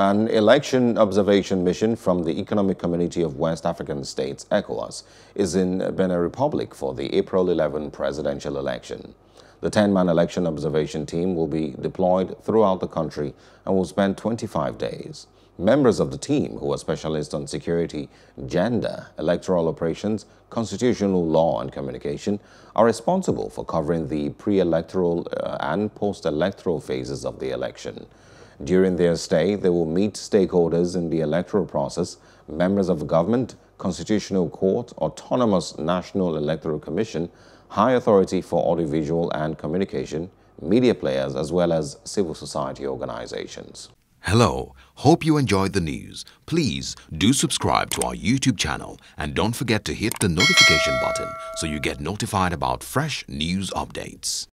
an election observation mission from the Economic Community of West African States, ECOWAS, is in Benin Republic for the April 11 presidential election. The 10-man election observation team will be deployed throughout the country and will spend 25 days. Members of the team, who are specialists on security, gender, electoral operations, constitutional law and communication, are responsible for covering the pre-electoral uh, and post-electoral phases of the election. During their stay, they will meet stakeholders in the electoral process, members of the government, Constitutional Court, Autonomous National Electoral Commission, High Authority for Audiovisual and Communication, media players, as well as civil society organizations. Hello, hope you enjoyed the news. Please do subscribe to our YouTube channel and don't forget to hit the notification button so you get notified about fresh news updates.